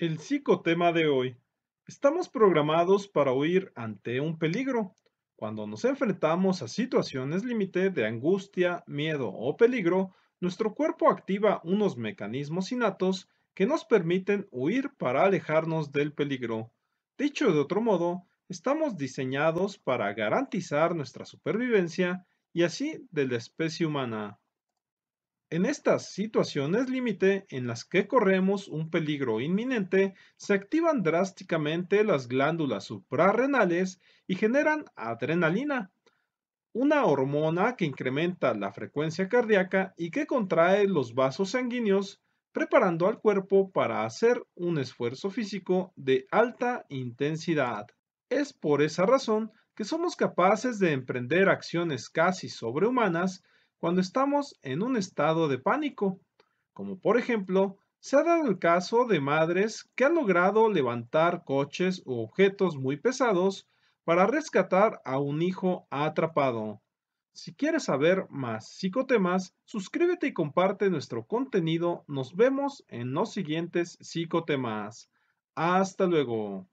El psicotema de hoy. Estamos programados para huir ante un peligro. Cuando nos enfrentamos a situaciones límite de angustia, miedo o peligro, nuestro cuerpo activa unos mecanismos innatos que nos permiten huir para alejarnos del peligro. Dicho de otro modo, estamos diseñados para garantizar nuestra supervivencia y así de la especie humana. En estas situaciones límite en las que corremos un peligro inminente, se activan drásticamente las glándulas suprarrenales y generan adrenalina, una hormona que incrementa la frecuencia cardíaca y que contrae los vasos sanguíneos, preparando al cuerpo para hacer un esfuerzo físico de alta intensidad. Es por esa razón que somos capaces de emprender acciones casi sobrehumanas cuando estamos en un estado de pánico, como por ejemplo se ha dado el caso de madres que han logrado levantar coches u objetos muy pesados para rescatar a un hijo atrapado. Si quieres saber más psicotemas, suscríbete y comparte nuestro contenido. Nos vemos en los siguientes psicotemas. Hasta luego.